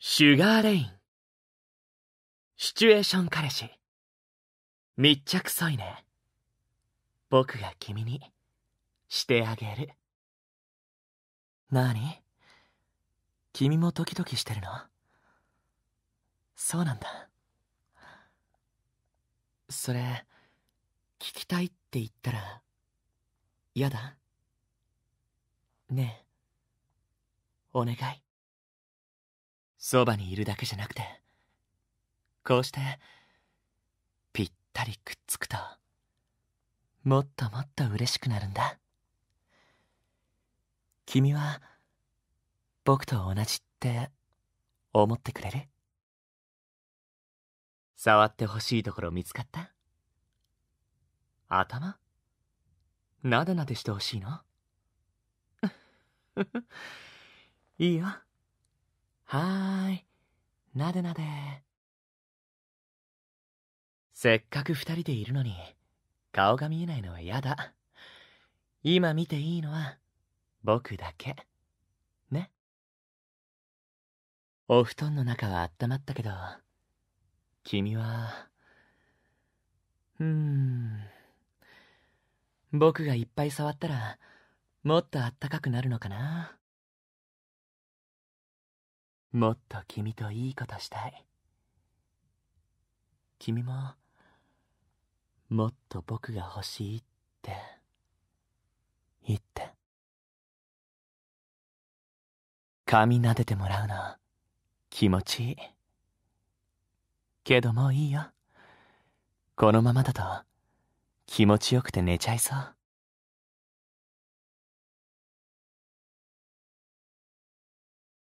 シュガーレイン。シチュエーション彼氏。密着添いね。僕が君にしてあげる。なに君もドキドキしてるのそうなんだ。それ、聞きたいって言ったら、嫌だねえ、お願い。そばにいるだけじゃなくてこうしてぴったりくっつくともっともっと嬉しくなるんだ君は僕と同じって思ってくれる触ってほしいところ見つかった頭なでなでしてほしいの いいよ。はーい、なでなで。せっかく二人でいるのに、顔が見えないのは嫌だ。今見ていいのは、僕だけ。ね。お布団の中は温まったけど、君は、うーん。僕がいっぱい触ったら、もっとあったかくなるのかな。もっと君といいことしたい君ももっと僕が欲しいって言って髪撫でてもらうの気持ちいいけどもういいよこのままだと気持ちよくて寝ちゃいそう